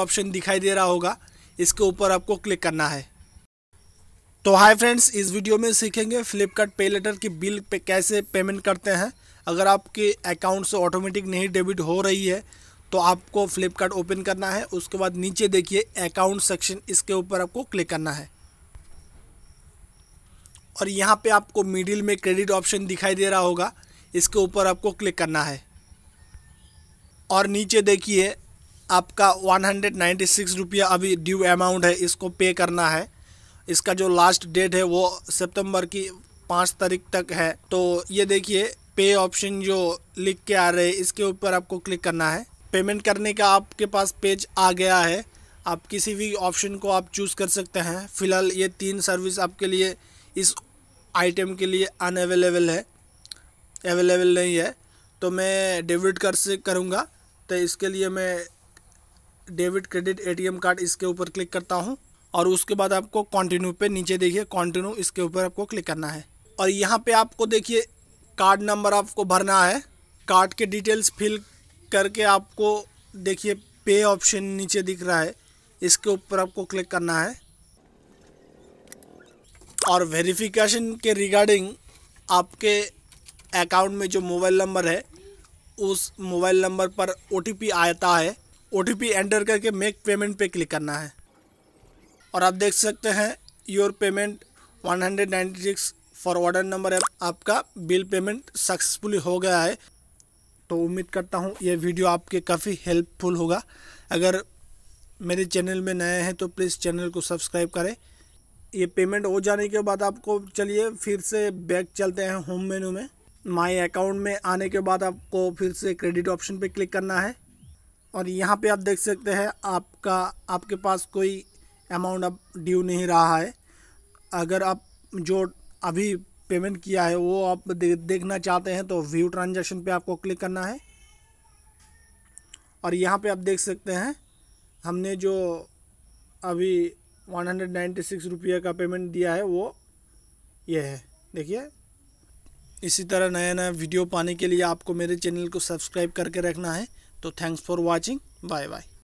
option दिखाई दे रहा होगा इसके ऊपर आपको क्लिक करना है तो हाय फ्रेंड्स इस वीडियो में सीखेंगे फ्लिपकार्ट पे लेटर की बिल पे कैसे पेमेंट करते हैं अगर आपके अकाउंट से ऑटोमेटिक नहीं डेबिट हो रही है तो आपको फ्लिपकार्ट ओपन करना है उसके बाद नीचे देखिए अकाउंट सेक्शन इसके ऊपर आपको क्लिक करना है और यहाँ पे आपको मिडिल में क्रेडिट ऑप्शन दिखाई दे रहा होगा इसके ऊपर आपको क्लिक करना है और नीचे देखिए आपका वन हंड्रेड नाइन्टी सिक्स रुपया अभी ड्यू अमाउंट है इसको पे करना है इसका जो लास्ट डेट है वो सितंबर की पाँच तारीख तक है तो ये देखिए पे ऑप्शन जो लिख के आ रहे हैं इसके ऊपर आपको क्लिक करना है पेमेंट करने का आपके पास पेज आ गया है आप किसी भी ऑप्शन को आप चूज़ कर सकते हैं फ़िलहाल ये तीन सर्विस आपके लिए इस आइटम के लिए अनअवेलेबल है अवेलेबल नहीं है तो मैं डेबिट कर से करूँगा तो इसके लिए मैं डेबिट क्रेडिट एटीएम कार्ड इसके ऊपर क्लिक करता हूँ और उसके बाद आपको कॉन्टिन्यू पे नीचे देखिए कॉन्टिन्यू इसके ऊपर आपको क्लिक करना है और यहाँ पे आपको देखिए कार्ड नंबर आपको भरना है कार्ड के डिटेल्स फिल करके आपको देखिए पे ऑप्शन नीचे दिख रहा है इसके ऊपर आपको क्लिक करना है और वेरिफिकेशन के रिगार्डिंग आपके अकाउंट में जो मोबाइल नंबर है उस मोबाइल नंबर पर ओ आता है ओ एंटर करके मेक पेमेंट पे क्लिक करना है और आप देख सकते हैं your payment 196 for order number एप आपका बिल पेमेंट सक्सेसफुली हो गया है तो उम्मीद करता हूँ ये वीडियो आपके काफ़ी हेल्पफुल होगा अगर मेरे चैनल में नए हैं तो प्लीज़ चैनल को सब्सक्राइब करें ये पेमेंट हो जाने के बाद आपको चलिए फिर से बैक चलते हैं होम मेनू में माय अकाउंट में आने के बाद आपको फिर से क्रेडिट ऑप्शन पे क्लिक करना है और यहाँ पे आप देख सकते हैं आपका आपके पास कोई अमाउंट अब ड्यू नहीं रहा है अगर आप जो अभी पेमेंट किया है वो आप दे, देखना चाहते हैं तो व्यू ट्रांजेक्शन पे आपको क्लिक करना है और यहाँ पे आप देख सकते हैं हमने जो अभी वन हंड्रेड नाइन्टी सिक्स रुपये का पेमेंट दिया है वो ये है देखिए इसी तरह नया नया वीडियो पाने के लिए आपको मेरे चैनल को सब्सक्राइब करके रखना है तो thanks for watching bye bye